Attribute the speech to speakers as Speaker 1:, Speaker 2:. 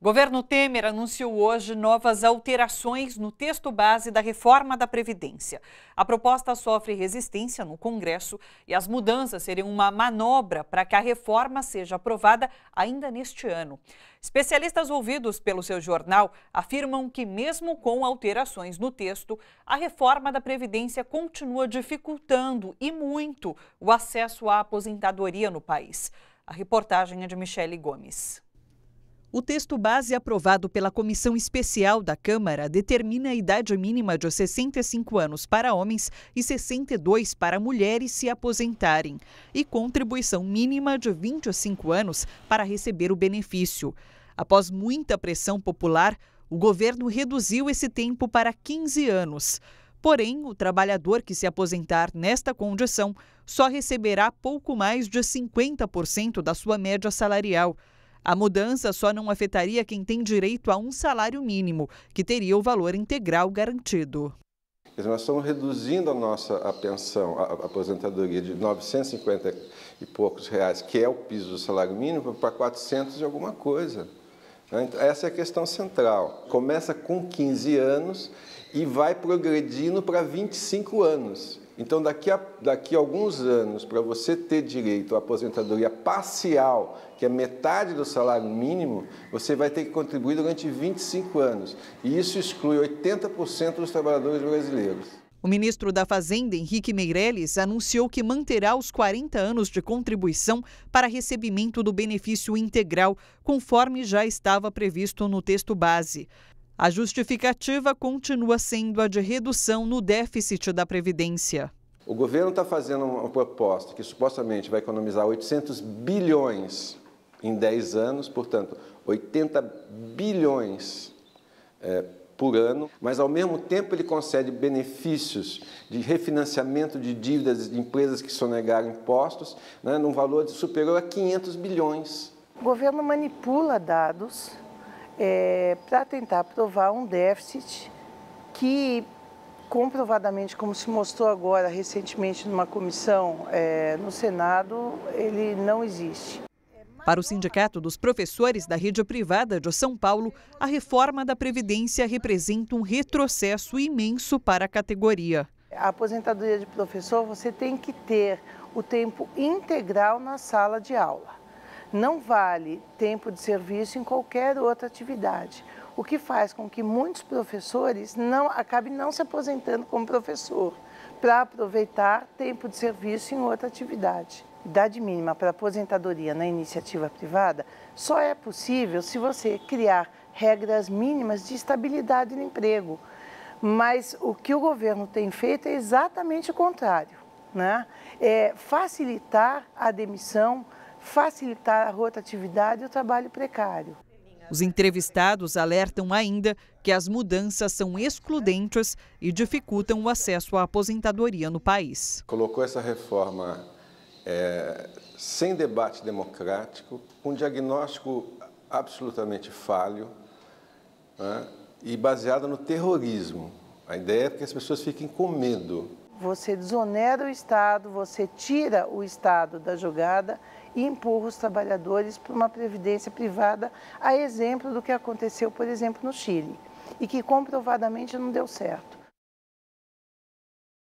Speaker 1: O governo Temer anunciou hoje novas alterações no texto base da reforma da Previdência. A proposta sofre resistência no Congresso e as mudanças seriam uma manobra para que a reforma seja aprovada ainda neste ano. Especialistas ouvidos pelo seu jornal afirmam que, mesmo com alterações no texto, a reforma da Previdência continua dificultando e muito o acesso à aposentadoria no país. A reportagem é de Michele Gomes. O texto base aprovado pela Comissão Especial da Câmara determina a idade mínima de 65 anos para homens e 62 para mulheres se aposentarem, e contribuição mínima de 25 anos para receber o benefício. Após muita pressão popular, o governo reduziu esse tempo para 15 anos. Porém, o trabalhador que se aposentar nesta condição só receberá pouco mais de 50% da sua média salarial. A mudança só não afetaria quem tem direito a um salário mínimo, que teria o valor integral garantido.
Speaker 2: Nós estamos reduzindo a nossa a pensão, a aposentadoria de 950 e poucos reais, que é o piso do salário mínimo, para 400 e alguma coisa. Né? Então, essa é a questão central. Começa com 15 anos e vai progredindo para 25 anos. Então, daqui a, daqui a alguns anos, para você ter direito à aposentadoria parcial, que é metade do salário mínimo, você vai ter que contribuir durante 25 anos. E isso exclui 80% dos trabalhadores brasileiros.
Speaker 1: O ministro da Fazenda, Henrique Meirelles, anunciou que manterá os 40 anos de contribuição para recebimento do benefício integral, conforme já estava previsto no texto base. A justificativa continua sendo a de redução no déficit da Previdência.
Speaker 2: O governo está fazendo uma proposta que supostamente vai economizar 800 bilhões em 10 anos, portanto, 80 bilhões é, por ano, mas ao mesmo tempo ele concede benefícios de refinanciamento de dívidas de empresas que sonegaram impostos, né, num valor superior a 500 bilhões. O governo
Speaker 3: manipula dados é, para tentar provar um déficit que comprovadamente, como se mostrou agora recentemente numa comissão é, no Senado, ele não existe.
Speaker 1: Para o Sindicato dos Professores da Rede Privada de São Paulo, a reforma da Previdência representa um retrocesso imenso para a categoria.
Speaker 3: A aposentadoria de professor, você tem que ter o tempo integral na sala de aula não vale tempo de serviço em qualquer outra atividade, o que faz com que muitos professores não acabem não se aposentando como professor para aproveitar tempo de serviço em outra atividade. Idade mínima para aposentadoria na iniciativa privada só é possível se você criar regras mínimas de estabilidade no emprego. Mas o que o governo tem feito é exatamente o contrário, né? É facilitar a demissão facilitar a rotatividade e o
Speaker 1: trabalho precário. Os entrevistados alertam ainda que as mudanças são excludentes e dificultam o acesso à aposentadoria no país.
Speaker 2: Colocou essa reforma é, sem debate democrático, com um diagnóstico absolutamente falho né, e baseada no terrorismo. A ideia é que as pessoas fiquem com medo
Speaker 3: você desonera o Estado, você tira o Estado da jogada e empurra os trabalhadores para uma previdência privada, a exemplo do que aconteceu, por exemplo, no Chile, e que comprovadamente não deu certo.